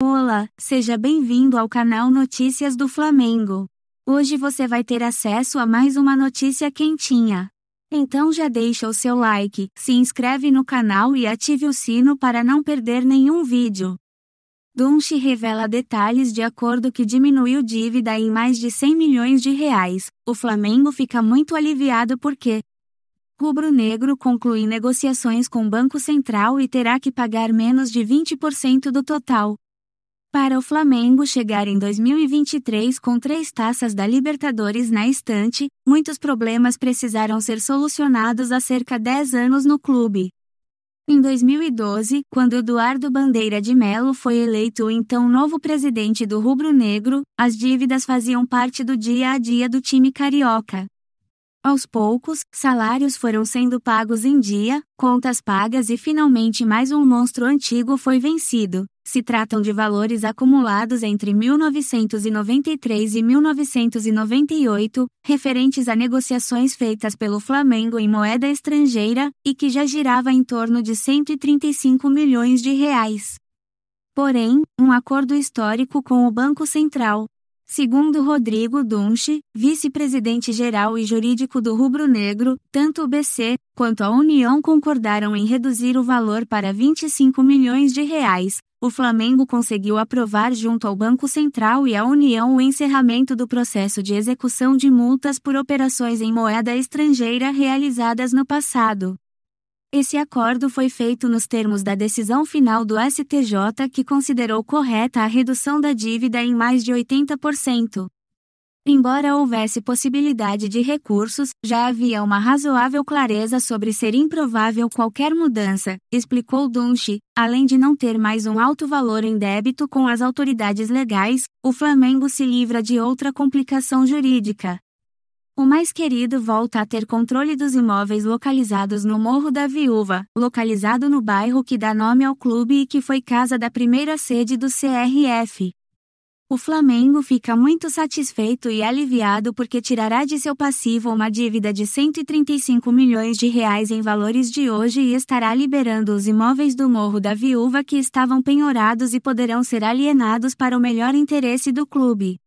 Olá, seja bem-vindo ao canal Notícias do Flamengo. Hoje você vai ter acesso a mais uma notícia quentinha. Então já deixa o seu like, se inscreve no canal e ative o sino para não perder nenhum vídeo. Dunche revela detalhes de acordo que diminuiu dívida em mais de 100 milhões de reais. O Flamengo fica muito aliviado porque Rubro Negro conclui negociações com o Banco Central e terá que pagar menos de 20% do total. Para o Flamengo chegar em 2023 com três taças da Libertadores na estante, muitos problemas precisaram ser solucionados há cerca de 10 anos no clube. Em 2012, quando Eduardo Bandeira de Melo foi eleito o então novo presidente do Rubro Negro, as dívidas faziam parte do dia a dia do time carioca. Aos poucos, salários foram sendo pagos em dia, contas pagas e finalmente mais um monstro antigo foi vencido se tratam de valores acumulados entre 1993 e 1998, referentes a negociações feitas pelo Flamengo em moeda estrangeira, e que já girava em torno de 135 milhões de reais. Porém, um acordo histórico com o Banco Central, Segundo Rodrigo Dunche, vice-presidente geral e jurídico do Rubro Negro, tanto o BC quanto a União concordaram em reduzir o valor para 25 milhões de reais, o Flamengo conseguiu aprovar junto ao Banco Central e à União o encerramento do processo de execução de multas por operações em moeda estrangeira realizadas no passado. Esse acordo foi feito nos termos da decisão final do STJ, que considerou correta a redução da dívida em mais de 80%. Embora houvesse possibilidade de recursos, já havia uma razoável clareza sobre ser improvável qualquer mudança, explicou Dunchi. Além de não ter mais um alto valor em débito com as autoridades legais, o Flamengo se livra de outra complicação jurídica. O mais querido volta a ter controle dos imóveis localizados no Morro da Viúva, localizado no bairro que dá nome ao clube e que foi casa da primeira sede do CRF. O Flamengo fica muito satisfeito e aliviado porque tirará de seu passivo uma dívida de 135 milhões de reais em valores de hoje e estará liberando os imóveis do Morro da Viúva que estavam penhorados e poderão ser alienados para o melhor interesse do clube.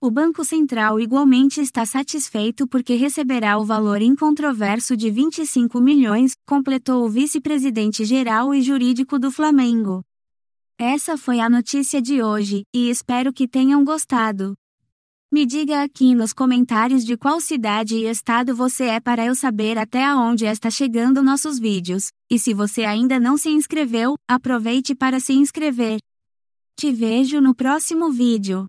O Banco Central igualmente está satisfeito porque receberá o valor incontroverso de 25 milhões, completou o vice-presidente geral e jurídico do Flamengo. Essa foi a notícia de hoje, e espero que tenham gostado. Me diga aqui nos comentários de qual cidade e estado você é para eu saber até aonde está chegando nossos vídeos. E se você ainda não se inscreveu, aproveite para se inscrever. Te vejo no próximo vídeo.